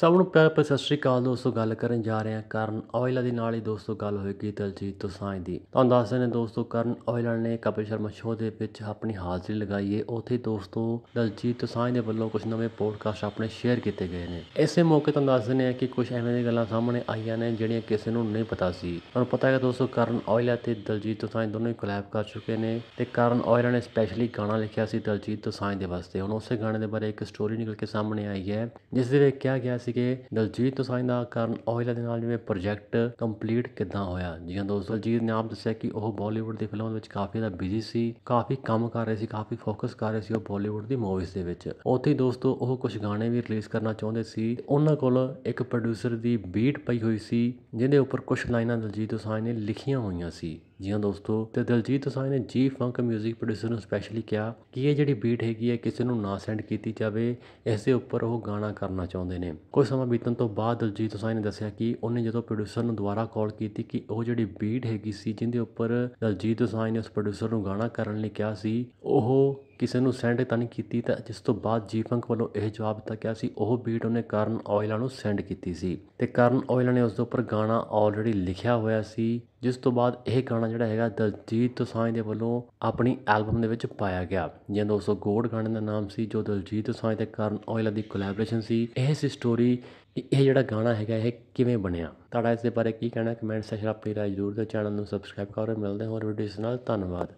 ਸਭ ਨੂੰ ਪਿਆਰ ਭਰੀ ਸਤਿ ਸ਼੍ਰੀ ਅਕਾਲ ਦੋਸਤੋ ਗੱਲ ਕਰਨ ਜਾ ਰਹੇ ਹਾਂ ਕਰਨ ਆਇਲਾ ਦੇ ਨਾਲ ਹੀ ਦੋਸਤੋ ਗੱਲ ਹੋਏਗੀ ਦਲਜੀਤ ਦੋਸਾਂ ਦੀ ਤੁਹਾਨੂੰ ਦੱਸ ਦਿੰਦੇ ਦੋਸਤੋ ਕਰਨ ਆਇਲਾ ਨੇ ਕਪਿਲ ਸ਼ਰਮਾ ਸ਼ੋਅ ਦੇ ਵਿੱਚ ਆਪਣੀ ਹਾਜ਼ਰੀ ਲਗਾਈ ਹੈ ਉੱਥੇ ਦੋਸਤੋ ਦਲਜੀਤ ਦੋਸਾਂ ਦੇ ਵੱਲੋਂ ਕੁਝ ਨਵੇਂ ਪੋਡਕਾਸਟ ਆਪਣੇ ਸ਼ੇਅਰ ਕੀਤੇ ਗਏ ਨੇ ਇਸੇ ਮੌਕੇ ਤੁਹਾਨੂੰ ਦੱਸ ਦਿੰਦੇ ਹਾਂ ਕਿ ਕੁਝ ਐਵੇਂ ਦੀਆਂ ਗੱਲਾਂ ਸਾਹਮਣੇ ਆਈਆਂ ਨੇ ਜਿਹੜੀਆਂ ਕਿਸੇ ਨੂੰ ਨਹੀਂ ਪਤਾ ਸੀ ਤੁਹਾਨੂੰ ਪਤਾ ਹੈ ਦੋਸਤੋ ਕਰਨ ਆਇਲਾ ਤੇ ਦਲਜੀਤ ਦੋਸਾਂ ਦੋਨੋਂ ਹੀ ਕੋਲੈਬ ਕਰ ਚੁੱਕੇ ਨੇ ਤੇ ਕਰਨ ਆਇਲਾ ਨੇ ਸਪੈਸ਼ਲੀ ਗਾਣਾ ਲਿਖਿਆ ਸੀ ਦਲਜੀਤ ਦੋਸਾਂ ਦੇ ਵਾਸਤੇ ਹੁਣ ਉਸੇ ਗਾਣੇ ਦੇ ਬਾਰੇ ਇੱਕ ਸਟੋਰੀ ਨਿਕਲ ਕੇ ਸਾਹਮਣੇ ਆਈ ਹੈ ਜਿਸ ਦੇ ਵਿੱਚ ਕਿਹਾ ਗਿਆ ਸੀਗੇ ਦਲਜੀਤ ਦੋਸਾਂਝ ਦਾ ਕਰਨ ਔਜਲਾ ਦੇ ਨਾਲ ਜਿਵੇਂ ਪ੍ਰੋਜੈਕਟ ਕੰਪਲੀਟ ਕਿਦਾਂ ਹੋਇਆ ਜਿਵੇਂ ਦੋਸਤੋ ਦਲਜੀਤ ਨੇ ਆਪ ਦੱਸਿਆ ਕਿ ਉਹ ਬਾਲੀਵੁੱਡ ਦੀ ਫਿਲਮਾਂ ਦੇ ਵਿੱਚ ਕਾਫੀ ਦਾ ਬਿਜ਼ੀ ਸੀ ਕਾਫੀ ਕੰਮ ਕਰ ਰਹੇ ਸੀ ਕਾਫੀ ਫੋਕਸ ਕਰ ਰਹੇ ਸੀ ਉਹ ਬਾਲੀਵੁੱਡ ਦੀ ਮੂਵੀਜ਼ ਦੇ ਵਿੱਚ ਉੱਥੇ ਦੋਸਤੋ ਉਹ ਕੁਝ ਗਾਣੇ ਵੀ ਰਿਲੀਜ਼ ਕਰਨਾ ਚਾਹੁੰਦੇ ਸੀ ਉਹਨਾਂ ਕੋਲ ਇੱਕ ਪ੍ਰੋਡਿਊਸਰ ਦੀ ਬੀਟ ਪਈ ਹੋਈ ਸੀ ਜਿਹਦੇ ਉੱਪਰ ਕੁਝ ਲਾਈਨਾਂ ਦਲਜੀਤ ਦੋਸਾਂਝ ਨੇ ਲਿਖੀਆਂ ਹੋਈਆਂ ਸੀ ਜੀ ਹਾਂ ਦੋਸਤੋ ਤੇ ਦਿਲਜੀਤ ਦੋਸਾਂਝ ਨੇ ਜੀ ਫੰਕ 뮤직 ਪ੍ਰੋਡਿਊਸਰ ਨੂੰ ਸਪੈਸ਼ਲੀ ਕਿਹਾ ਕਿ ਇਹ ਜਿਹੜੀ ਬੀਟ ਹੈਗੀ ਹੈ ਕਿਸੇ ਨੂੰ ਨਾ ਸੈਂਡ ਕੀਤੀ ਜਾਵੇ ਇਸ ਦੇ ਉੱਪਰ ਉਹ ਗਾਣਾ ਕਰਨਾ ਚਾਹੁੰਦੇ ਨੇ ਕੁਝ ਸਮਾਂ ਬੀਤਣ ਤੋਂ ਬਾਅਦ ਦਿਲਜੀਤ ਦੋਸਾਂਝ ਨੇ ਦੱਸਿਆ ਕਿ ਉਹਨੇ ਜਦੋਂ ਪ੍ਰੋਡਿਊਸਰ ਨੂੰ ਦੁਬਾਰਾ ਕਾਲ ਕੀਤੀ ਕਿ ਉਹ ਜਿਹੜੀ ਬੀਟ ਹੈਗੀ ਸੀ ਜਿੰਦੇ ਉੱਪਰ ਦਿਲਜੀਤ ਦੋਸਾਂਝ ਨੇ ਉਸ ਪ੍ਰੋਡਿਊਸਰ ਨੂੰ ਗਾਣਾ ਕਰਨ ਲਈ ਕਿਹਾ ਸੀ ਉਹ ਕਿਸੇ ਨੂੰ ਸੈਂਡ ਤਾਂ ਨਹੀਂ ਕੀਤੀ ਤਾਂ ਜਿਸ ਤੋਂ ਬਾਅਦ ਜੀਫੰਕ ਵੱਲੋਂ ਇਹ ਜਵਾਬ ਦਿੱਤਾ ਗਿਆ ਸੀ ਉਹ ਬੀਟ ਉਹਨੇ ਕਰਨ ਔਇਲਾ ਨੂੰ ਸੈਂਡ ਕੀਤੀ ਸੀ ਤੇ ਕਰਨ ਔਇਲਾ ਨੇ ਉਸ ਦੇ ਉੱਪਰ ਗਾਣਾ ਆਲਰੇਡੀ ਲਿਖਿਆ ਹੋਇਆ ਸੀ ਜਿਸ ਤੋਂ ਬਾਅਦ ਇਹ ਗਾਣਾ ਜਿਹੜਾ ਹੈਗਾ ਦਲਜੀਤ ਦੋਸਾਂਝ ਦੇ ਵੱਲੋਂ ਆਪਣੀ ਐਲਬਮ ਦੇ ਵਿੱਚ ਪਾਇਆ ਗਿਆ ਜਾਂ ਦੋਸਤੋ ਗੋਡ ਗਾਣੇ ਦਾ ਨਾਮ ਸੀ ਜੋ ਦਲਜੀਤ ਦੋਸਾਂਝ ਤੇ ਕਰਨ ਔਇਲਾ ਦੀ ਕੋਲੈਬੋਰੇਸ਼ਨ ਸੀ ਇਹ ਸੀ ਸਟੋਰੀ ਇਹ ਜਿਹੜਾ ਗਾਣਾ ਹੈਗਾ ਇਹ ਕਿਵੇਂ ਬਣਿਆ ਤੁਹਾਡਾ ਇਸ ਦੇ ਬਾਰੇ ਕੀ ਕਹਿਣਾ ਕਮੈਂਟ ਸੈਕਸ਼ਨ ਆਪਣੀ ਰਾਏ ਜ਼ਰੂਰ ਦਿਓ ਚੈਨਲ ਨੂੰ ਸਬਸਕ੍ਰਾਈਬ ਕਰੋ ਮਿਲਦੇ ਹਾਂ ਹੋਰ ਵੀਡੀਓਸ ਨਾਲ ਧੰਨਵਾਦ